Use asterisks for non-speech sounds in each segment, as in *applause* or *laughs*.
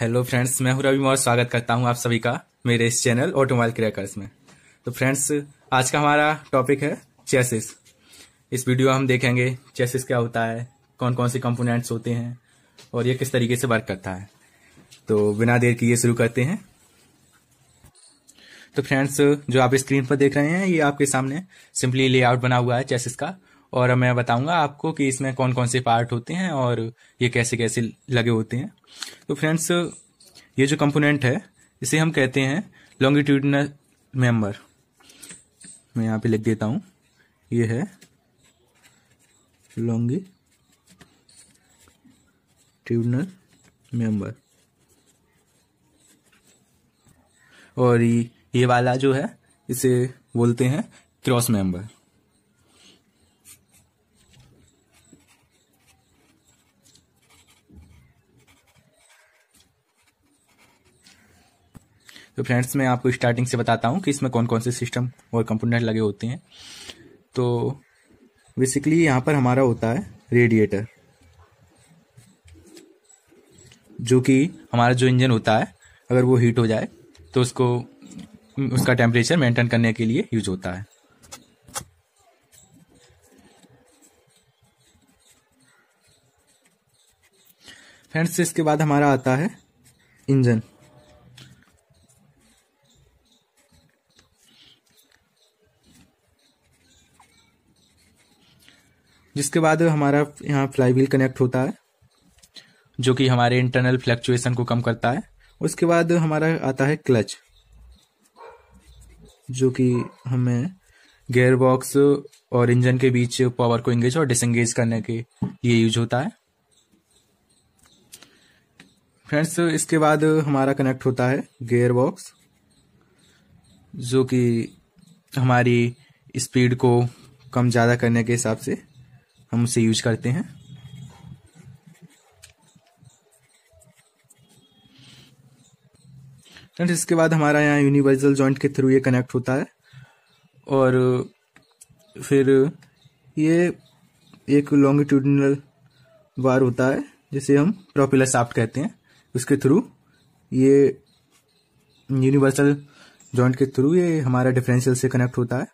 hello friends मैं हूं रवि मौर्य स्वागत करता हूं आप सभी का मेरे इस चैनल ऑटोमोबाइल क्रैकर्स में तो फ्रेंड्स आज का हमारा टॉपिक है चेसिस इस वीडियो हम देखेंगे चेसिस क्या होता है कौन कौन से कंपोनेंट्स होते हैं और ये किस तरीके से वर्क करता है तो बिना देर किए शुरू करते हैं तो फ्रेंड्स जो आप स्क्रीन पर देख रहे हैं ये आपके सामने सिंपली लेआउट बना हुआ है चेसिस का और मैं बताऊंगा आपको कि इसमें कौन कौन से पार्ट होते हैं और ये कैसे कैसे लगे होते हैं तो फ्रेंड्स ये जो कंपोनेंट है इसे हम कहते हैं लॉन्गिट्यूडनल मेंबर मैं यहाँ पे लिख देता हूँ ये है लॉन्गिट्यूडनल मेंबर और ये वाला जो है इसे बोलते हैं क्रॉस मेंबर तो फ्रेंड्स मैं आपको स्टार्टिंग से बताता हूँ कि इसमें कौन कौन से सिस्टम और कंपोनेंट लगे होते हैं तो बेसिकली यहाँ पर हमारा होता है रेडिएटर जो कि हमारा जो इंजन होता है अगर वो हीट हो जाए तो उसको उसका टेम्परेचर मेंटेन करने के लिए यूज होता है फ्रेंड्स इसके बाद हमारा आता है इंजन जिसके बाद हमारा यहाँ फ्लाई व्हील कनेक्ट होता है जो कि हमारे इंटरनल फ्लक्चुएशन को कम करता है उसके बाद हमारा आता है क्लच जो कि हमें गेयर बॉक्स और इंजन के बीच पावर को इंगेज और डिसंगेज करने के लिए यूज होता है फ्रेंड्स इसके बाद हमारा कनेक्ट होता है गेयर बॉक्स जो कि हमारी स्पीड को कम ज़्यादा करने के हिसाब से हम उसे यूज करते हैं एंड इसके बाद हमारा यहाँ यूनिवर्सल जॉइंट के थ्रू ये कनेक्ट होता है और फिर ये एक लॉन्गिट्यूडनल वार होता है जिसे हम प्रोपिलर साफ्ट कहते हैं उसके थ्रू ये यूनिवर्सल जॉइंट के थ्रू ये हमारा डिफरेंशियल से कनेक्ट होता है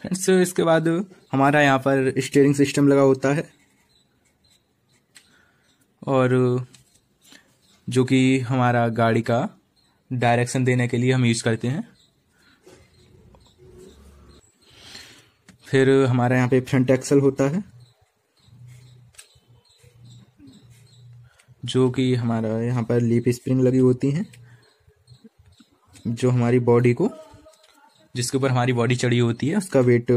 फ्रेंड्स *laughs* तो इसके बाद हमारा यहाँ पर स्टेयरिंग सिस्टम लगा होता है और जो कि हमारा गाड़ी का डायरेक्शन देने के लिए हम यूज़ करते हैं फिर हमारा यहाँ पे फ्रंट एक्सल होता है जो कि हमारा यहाँ पर लीप स्प्रिंग लगी होती हैं जो हमारी बॉडी को जिसके ऊपर हमारी बॉडी चढ़ी होती है उसका वेट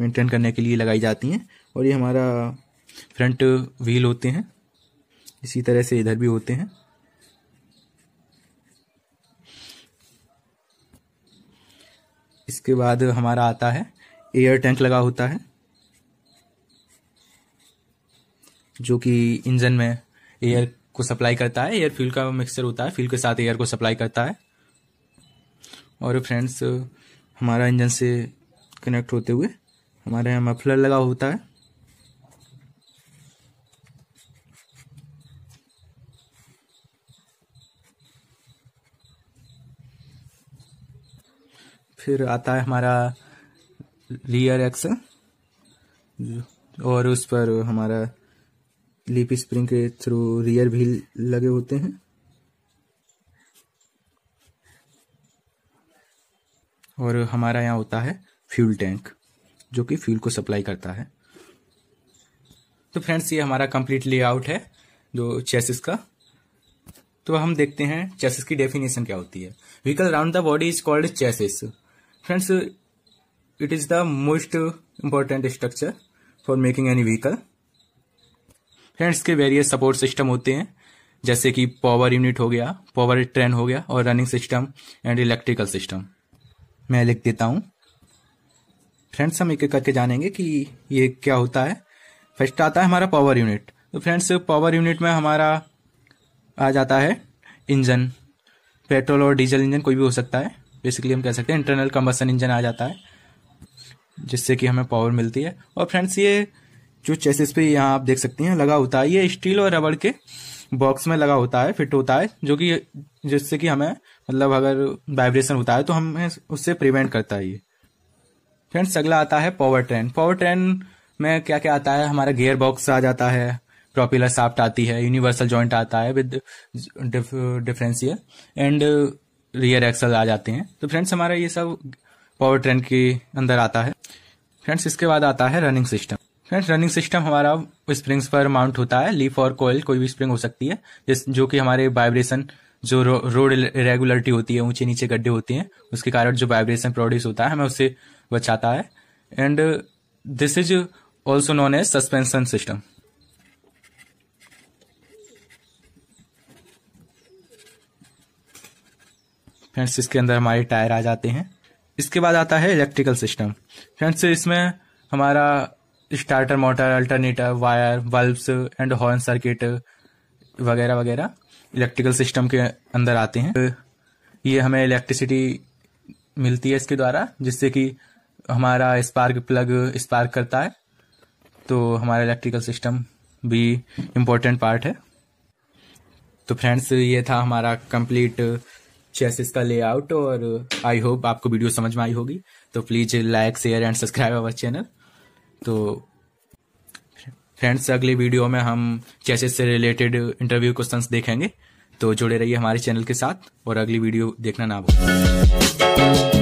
मेंटेन करने के लिए लगाई जाती हैं और ये हमारा फ्रंट व्हील होते हैं इसी तरह से इधर भी होते हैं इसके बाद हमारा आता है एयर टैंक लगा होता है जो कि इंजन में एयर को सप्लाई करता है एयर फ्यूल का मिक्सचर होता है फ्यूल के साथ एयर को सप्लाई करता है और फ्रेंड्स हमारा इंजन से कनेक्ट होते हुए हमारे यहाँ मफलर लगा होता है फिर आता है हमारा रियर एक्सल और उस पर हमारा लिप स्प्रिंग के थ्रू रियर भी लगे होते हैं और हमारा यहाँ होता है फ्यूल टैंक जो कि फ्यूल को सप्लाई करता है तो फ्रेंड्स ये हमारा कंप्लीट लेआउट है जो चेसिस का तो हम देखते हैं चेसिस की डेफिनेशन क्या होती है vehicle round the body is called chassis friends it is the most important structure for making any vehicle friends के वेरियस सपोर्ट सिस्टम होते हैं जैसे कि पावर यूनिट हो गया पावर ट्रेन हो गया और running system and electrical system मैं लिख देता हूँ फ्रेंड्स हम एक एक करके जानेंगे कि ये क्या होता है फर्स्ट आता है हमारा पावर यूनिट तो फ्रेंड्स पावर यूनिट में हमारा आ जाता है इंजन पेट्रोल और डीजल इंजन कोई भी हो सकता है बेसिकली हम कह सकते हैं इंटरनल कम्बसन इंजन आ जाता है जिससे कि हमें पावर मिलती है और फ्रेंड्स ये जो चेसिस पे यहाँ आप देख सकते हैं लगा होता है ये स्टील और रबड़ के बॉक्स में लगा होता है फिट होता है जो कि जिससे कि हमें मतलब अगर वाइब्रेशन होता है तो हमें उससे प्रिवेंट करता है ये फ्रेंड्स अगला आता है पावर ट्रेन पावर ट्रेन में क्या क्या आता है हमारा गियर बॉक्स आ जाता है प्रोपेलर साफ्ट आती है यूनिवर्सल जॉइंट आता है with differential and rear axle आ जाते हैं तो फ्रेंड्स हमारा ये सब पावर ट्रेन के अंदर आता है फ्रेंड्स इसके बाद आता है running system friends running system हमारा स्प्रिंग्स पर माउंट होता है लीफ और कोयल कोई भी स्प्रिंग हो सकती है जिस जो कि हमारे वाइब्रेशन जो रोड इरेगुलरिटी होती है ऊंचे नीचे गड्ढे होते हैं उसके कारण जो वाइब्रेशन प्रोड्यूस होता है हमें उससे बचाता है and this is also known as suspension system friends इसके अंदर हमारे टायर आ जाते हैं इसके बाद आता है इलेक्ट्रिकल सिस्टम फ्रेंड्स इसमें हमारा starter motor alternator wire bulbs and horn circuit वगैरह वगैरह इलेक्ट्रिकल सिस्टम के अंदर आते हैं ये हमें इलेक्ट्रिसिटी मिलती है इसके द्वारा जिससे कि हमारा स्पार्क प्लग स्पार्क करता है तो हमारा इलेक्ट्रिकल सिस्टम भी इम्पोर्टेंट पार्ट है तो फ्रेंड्स ये था हमारा कंप्लीट चेसिस का लेआउट और आई होप आपको वीडियो समझ में आई होगी तो please like share and subscribe our channel तो फ्रेंड्स अगले वीडियो में हम चैसे से रिलेटेड इंटरव्यू क्वेश्चंस देखेंगे तो जुड़े रहिए हमारे चैनल के साथ और अगली वीडियो देखना ना भूलें